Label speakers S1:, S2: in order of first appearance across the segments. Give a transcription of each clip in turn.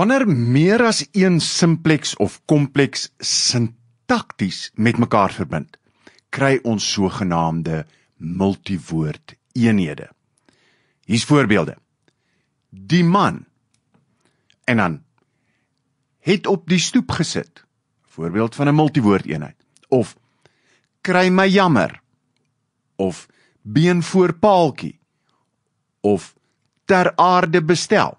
S1: Wanneer meer as een simplex of kompleks sintakties met mekaar verbind, kry ons sogenaamde multiwoord eenhede. Hier's voorbeelde. Die man en dan het op die stoep gesit. Voorbeeld van 'n multiwoord eenheid. Of kry my jammer of been voor paaltjie of ter aarde bestel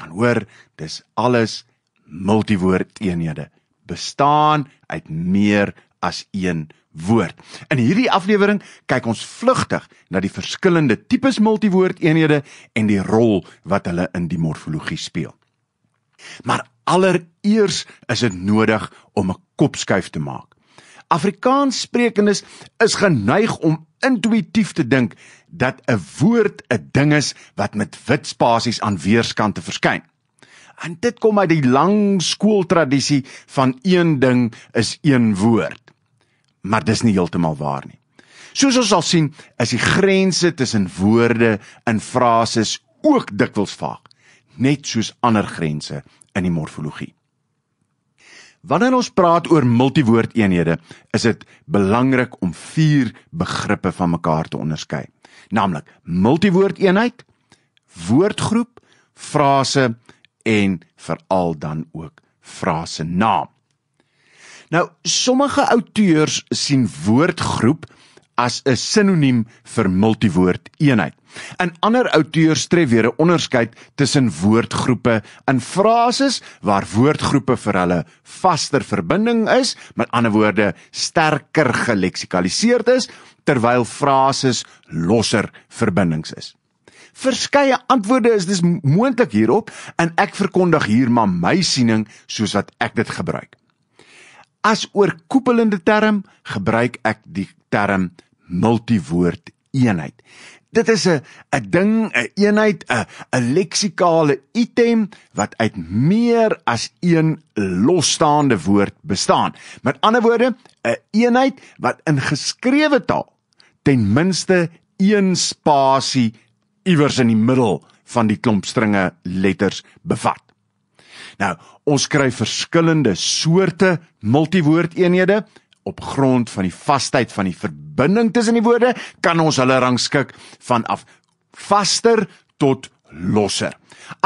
S1: kan hoor, dis alles multiwoordeenhede bestaan uit meer as een woord. In hierdie aflewering kyk ons vlugtig na die verskillende tipes multiwoordeenhede en die rol wat hulle in die morfologie speel. Maar allereers is dit nodig om 'n kopskuif te maak. Afrikaanssprekendes is geneig om intuïtief te dink dat 'n woord 'n ding is wat met wit spasies aan weerskante verskyn. En dit kom uit die lang skooltradisie van een ding is een woord. Maar dis nie heeltemal waar nie. Soos ons sal sien, is die grense tussen woorde in frases ook dikwels vaag, net soos ander grense in die morfologie. Wanneer ons praat oor multiwoordeenhede, is dit belangrik om vier begrippe van mekaar te onderskei. Naamlik multiwoordeenheid, woordgroep, frase en veral dan ook frasenaam. Nou, sommige outeurs sien woordgroep as 'n sinoniem vir multiwoord eenheid. 'n Ander outeur stref weer 'n onderskeid tussen woordgroepe in frases waar woordgroepe vir hulle vaster verbinding is, met ander woorde sterker geleksikaliseerd is, terwyl frases losser verbindings is. Verskeie antwoorde is dis moontlik hierop en ek verkondig hier maar my siening soos wat ek dit gebruik. As oorkoepelende term gebruik ek die term multiwoord eenheid. Dit is 'n 'n ding, 'n eenheid, 'n 'n leksikale item wat uit meer as een losstaande woord bestaan. Met ander woorde, 'n eenheid wat in geskrewe taal ten minste een spasie iewers in die middel van die klomp stringe letters bevat. Nou, ons kry verskillende soorte multiwoordeenhede op grond van die vastheid van die verbinding verbinding tussen die woorde kan ons hulle rangskik vanaf vaster tot losser.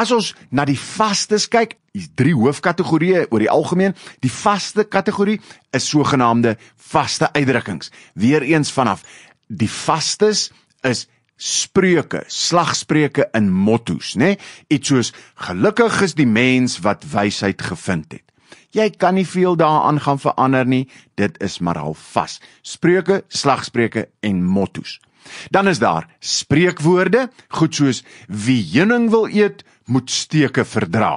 S1: As ons na die vastes kyk, is drie hoofkategorieë oor die algemeen. Die vaste kategorie is sogenaamde vaste uitdrukkings. Weereens vanaf die vastes is spreuke, slagspreuke in mottos, nê? Nee? Iets soos gelukkig is die mens wat wysheid gevind het. Jy kan nie veel daaraan gaan verander nie. Dit is maar al vas. Spreuke, slagspreuke en mottos. Dan is daar spreekwoorde, goed soos wie heuning wil eet, moet steke verdra.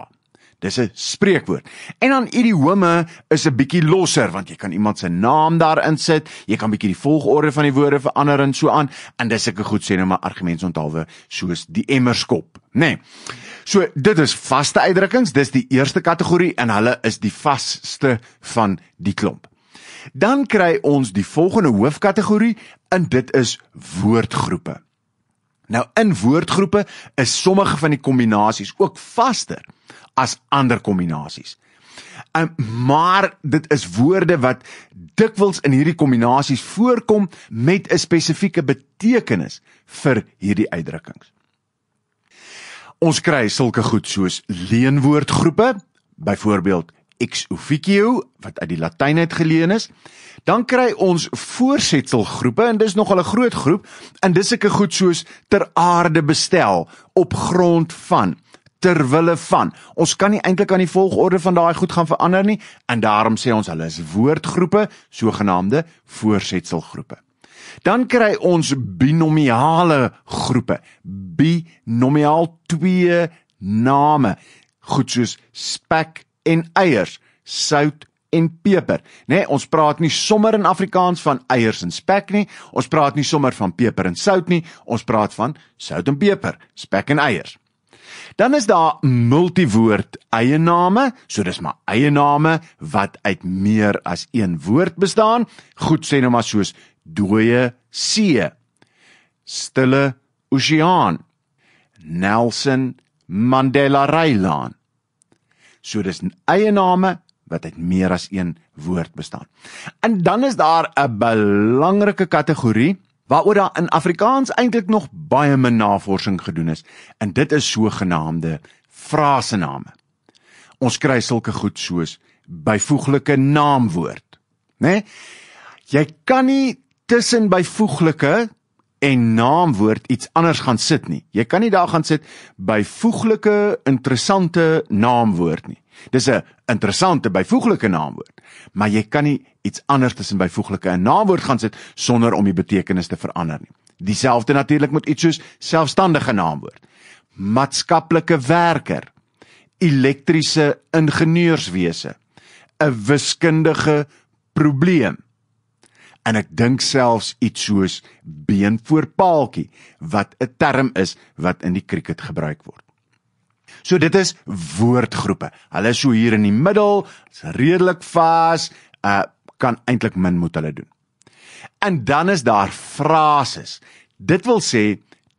S1: Dis 'n spreekwoord. En dan idiome is 'n bietjie losser want jy kan iemand se naam daar insit, jy kan bietjie die volgorde van die woorde verander en so aan en dis ek 'n goed sê nou maar argumente onthaalwe soos die emmerskop, nê. Nee. So dit is vaste uitdrukkings, dis die eerste kategorie en hulle is die vasste van die klomp. Dan kry ons die volgende hoofkategorie en dit is woordgroepe. Nou in woordgroepe is sommige van die kombinasies ook vaster as ander kombinasies. Um, maar dit is woorde wat dikwels in hierdie kombinasies voorkom met 'n spesifieke betekenis vir hierdie uitdrukkings. Ons kry sulke goed soos leenwoordgroepe, byvoorbeeld ex officio wat uit die Latyn uit geleen is. Dan kry ons voorsetselgroepe en dis nogal 'n groot groep en dis ek 'n goed soos ter aarde bestel op grond van ter wille van. Ons kan nie eintlik aan die volgorde van daai goed gaan verander nie en daarom sê ons hulle is woordgroepe, sogenaamde voorsetselgroepe. Dan kry ons binomiale groepe. Binomiaal twee name. Goed soos spek en eiers, sout en peper, né? Nee, ons praat nie sommer in Afrikaans van eiers en spek nie. Ons praat nie sommer van peper en sout nie. Ons praat van sout en peper, spek en eiers. Dan is daar multiwoord eie name, so dis maar eie name wat uit meer as een woord bestaan. Goed sê nou maar soos dooie see, stille oseaan, Nelson Mandela Reilaan, So dis eie name wat uit meer as een woord bestaan. En dan is daar 'n belangrike kategorie waaroor daar in Afrikaans eintlik nog baie min navorsing gedoen is en dit is sogenaamde frasename. Ons kry sulke goed soos byvoeglike naamwoord, né? Nee? Jy kan nie tussen byvoeglike en naamwoord iets anders gaan sit nie. Jy kan nie daar gaan sit byvoeglike interessante naamwoord nie. Dis 'n interessante byvoeglike naamwoord, maar jy kan nie iets anders tussen byvoeglike en naamwoord gaan sit sonder om die betekenis te verander nie. Dieselfde natuurlik met iets soos selfstandige naamwoord. Maatskaplike werker, elektriese ingenieurswese, 'n wiskundige probleem en ek dink selfs iets soos been voor paaltjie wat 'n term is wat in die cricket gebruik word. So dit is woordgroepe. Hulle is so hier in die middel, is redelik vas, uh eh, kan eintlik min moet hulle doen. En dan is daar frases. Dit wil sê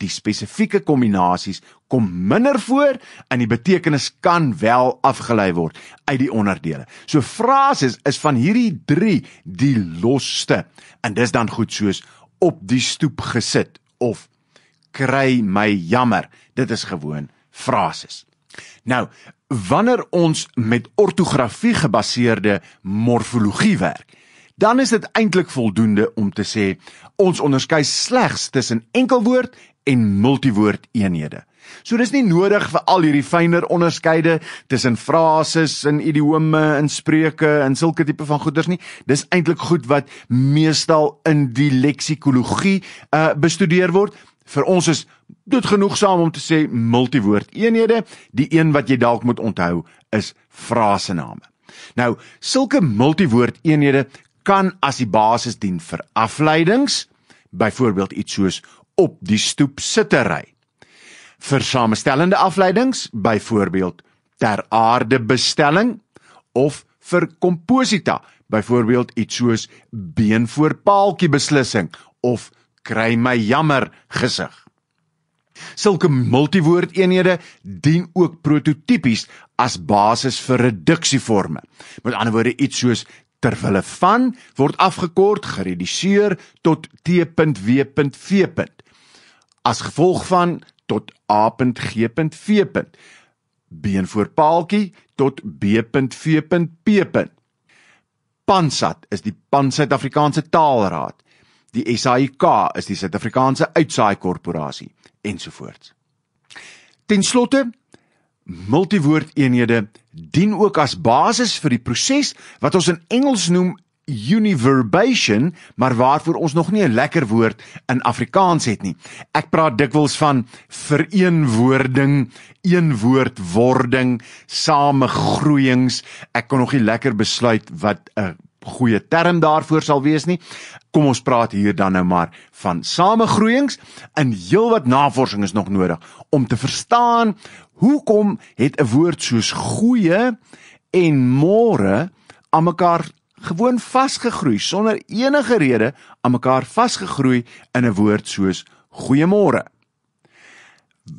S1: die spesifieke kombinasies kom minder voor en die betekenis kan wel afgelei word uit die onderdele. So frases is, is van hierdie 3 die losste en dis dan goed soos op die stoep gesit of kry my jammer. Dit is gewoon frases. Nou, wanneer ons met ortografie gebaseerde morfologie werk, dan is dit eintlik voldoende om te sê ons onderskei slegs tussen enkelwoord en multiwoord eenhede. So dis nie nodig vir al hierdie fynere onderskeide tussen frases en idiome en spreuke en sulke tipe van goeders nie. Dis eintlik goed wat meestal in die leksikologie uh bestudeer word. Vir ons is dit genoegsaam om te sê multiwoord eenhede. Die een wat jy dalk moet onthou is frasename. Nou, sulke multiwoord eenhede kan as die basis dien vir afleidings, byvoorbeeld iets soos op die stoep sittery. Vir samestellende afleidings, byvoorbeeld ter aarde bestelling of vir komposita, byvoorbeeld iets soos been voor paaltjie beslissing of kry my jammer gesig. Sulke multiwoordeenhede dien ook prototipies as basis vir reduksievorme. Met ander woorde iets soos terwille van word afgekort gereduseer tot t.w.v. as gevolg van tot a.g.v. been voor paaltjie tot b.v.p. Pansat is die Pan Suid-Afrikaanse Taalraad. Die SAIK is die Suid-Afrikaanse Uitsaai Korporasie ensovoorts. Ten slotte multiwoordeenhede dien ook as basis vir die proses wat ons in Engels noem univerbation, maar waarvoor ons nog nie 'n lekker woord in Afrikaans het nie. Ek praat dikwels van vereenwording, eenwordwording, samegroeiings. Ek kon nog nie lekker besluit wat 'n eh, goeie term daarvoor sal wees nie. Kom ons praat hier dan nou maar van samegroeiings. In heelwat navorsing is nog nodig om te verstaan hoekom het 'n woord soos goeie en môre aan mekaar gewoon vasgegroei sonder enige rede aan mekaar vasgegroei in 'n woord soos goeiemôre.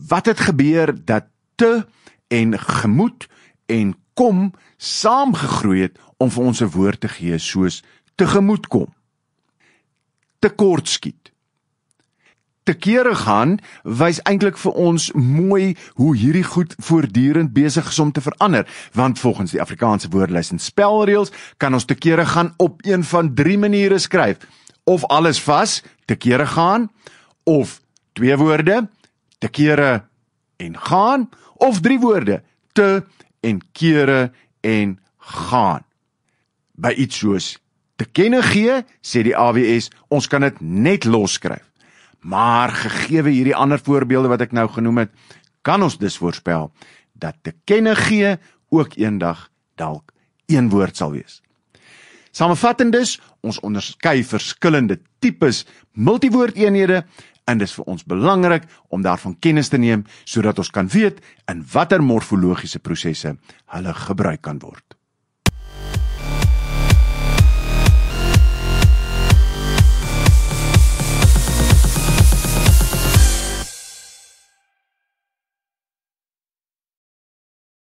S1: Wat het gebeur dat te en gemoed en kom saamgegroei het om vir ons 'n woord te gee soos tegemoetkom. Te kort skiet. Te kere gaan wys eintlik vir ons mooi hoe hierdie goed voortdurend besig is om te verander, want volgens die Afrikaanse woordelys en spelreëls kan ons te kere gaan op een van drie maniere skryf: of alles vas, te kere gaan, of twee woorde, te kere en gaan, of drie woorde, te kere en kere en gaan. By iets soos te kenne gee, sê die AWS, ons kan dit net losskryf. Maar gegeewe hierdie ander voorbeelde wat ek nou genoem het, kan ons dus voorspel dat te kenne gee ook eendag dalk een woord sal wees. Samevattend dus, ons onderskei verskillende tipes multiwoordeenhede en dis vir ons belangrik om daarvan kennis te neem sodat ons kan weet in watter morfologiese prosesse hulle gebruik kan word.